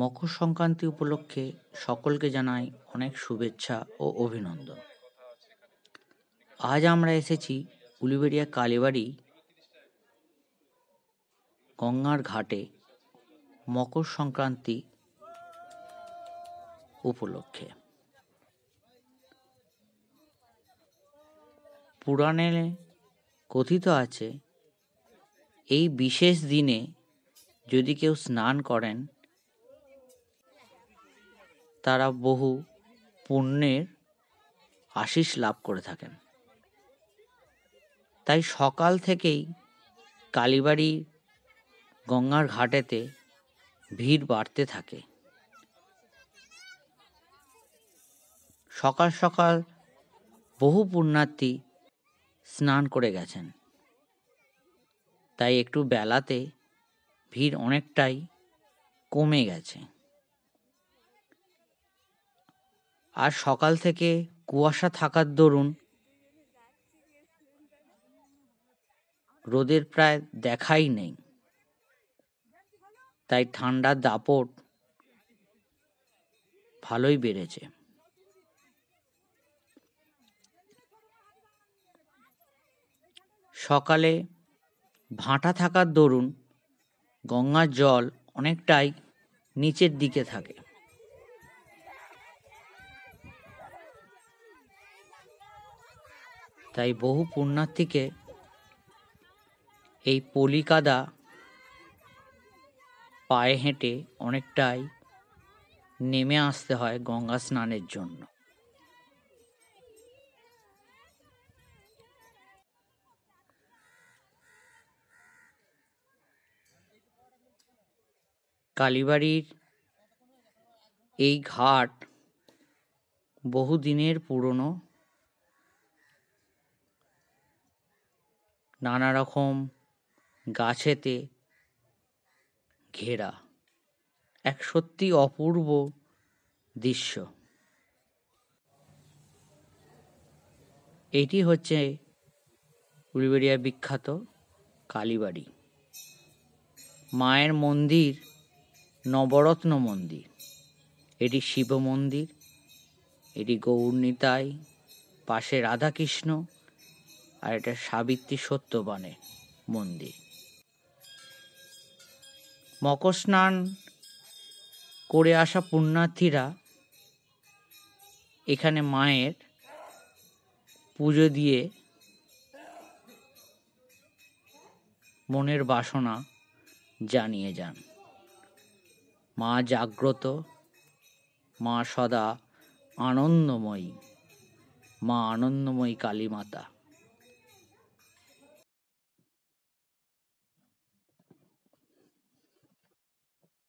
মকর সংক্রান্তি উপলক্ষে সকলকে জানাই অনেক শুভেচ্ছা ও অভিনন্দন আজ আমরা এসেছি উলিবেড়িয়া কালীবাড়ি গঙ্গার ঘাটে মকর সংক্রান্তি উপলক্ষে পুরাণে কথিত আছে এই বিশেষ দিনে যদি কেউ স্নান করেন তারা বহু পুণ্যের আশিস লাভ করে থাকেন তাই সকাল থেকেই কালীবাড়ি গঙ্গার ঘাটেতে ভিড় বাড়তে থাকে সকাল সকাল বহু পুণ্যার্থী স্নান করে গেছেন তাই একটু বেলাতে ভিড় অনেকটাই কমে গেছে আর সকাল থেকে কুয়াশা থাকার দরুন রোদের প্রায় দেখাই নেই তাই ঠান্ডার দাপট ভালোই বেড়েছে সকালে ভাঁটা থাকার দরুন গঙ্গার জল অনেকটাই নিচের দিকে থাকে তাই বহু পুণ্যার্থীকে এই পলিকাদা পায়ে হেঁটে অনেকটাই নেমে আসতে হয় গঙ্গা স্নানের জন্য কালীবাড়ির এই ঘাট বহুদিনের পুরনো নানা রকম গাছেতে ঘেরা এক সত্যি অপূর্ব দৃশ্য এটি হচ্ছে উলবেড়িয়ার বিখ্যাত কালীবাড়ি মায়ের মন্দির নবরত্ন মন্দির এটি শিব মন্দির এটি গৌরনীতাই পাশে রাধাকৃষ্ণ আর এটা সাবিত্রী সত্যবানে মন্দির মকর স্নান করে আসা পুণ্যার্থীরা এখানে মায়ের পুজো দিয়ে মনের বাসনা জানিয়ে যান মা জাগ্রত মা সদা আনন্দময়ী মা আনন্দময়ী কালী মাতা